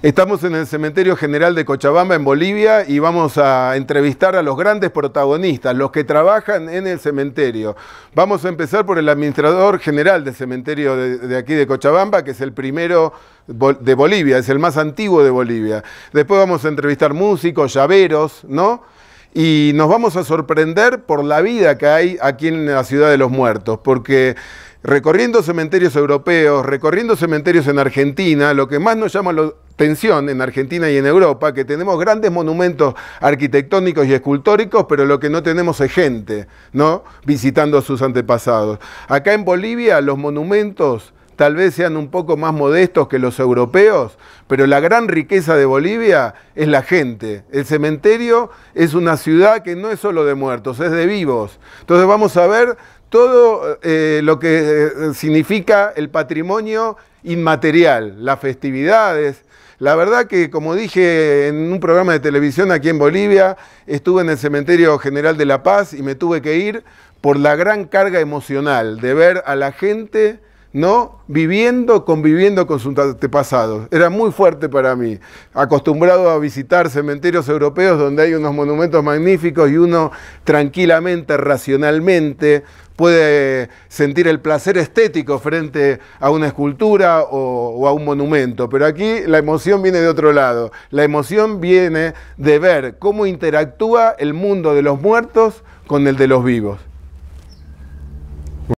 Estamos en el Cementerio General de Cochabamba, en Bolivia, y vamos a entrevistar a los grandes protagonistas, los que trabajan en el cementerio. Vamos a empezar por el administrador general del cementerio de, aquí de Cochabamba, que es el primero de Bolivia, es el más antiguo de Bolivia. Después vamos a entrevistar músicos, llaveros, ¿no? y nos vamos a sorprender por la vida que hay aquí en la ciudad de los muertos, porque recorriendo cementerios europeos, recorriendo cementerios en Argentina, lo que más nos llama tensión en Argentina y en Europa, que tenemos grandes monumentos arquitectónicos y escultóricos, pero lo que no tenemos es gente, ¿no? Visitando a sus antepasados. Acá en Bolivia los monumentos tal vez sean un poco más modestos que los europeos, pero la gran riqueza de Bolivia es la gente. El cementerio es una ciudad que no es solo de muertos, es de vivos. Entonces vamos a ver todo eh, lo que eh, significa el patrimonio inmaterial, las festividades. La verdad que, como dije en un programa de televisión aquí en Bolivia, estuve en el Cementerio General de La Paz y me tuve que ir por la gran carga emocional de ver a la gente ¿no? Viviendo, conviviendo con sus antepasados. Era muy fuerte para mí. Acostumbrado a visitar cementerios europeos donde hay unos monumentos magníficos y uno tranquilamente, racionalmente, puede sentir el placer estético frente a una escultura o, a un monumento. Pero aquí la emoción viene de otro lado. La emoción viene de ver cómo interactúa el mundo de los muertos con el de los vivos.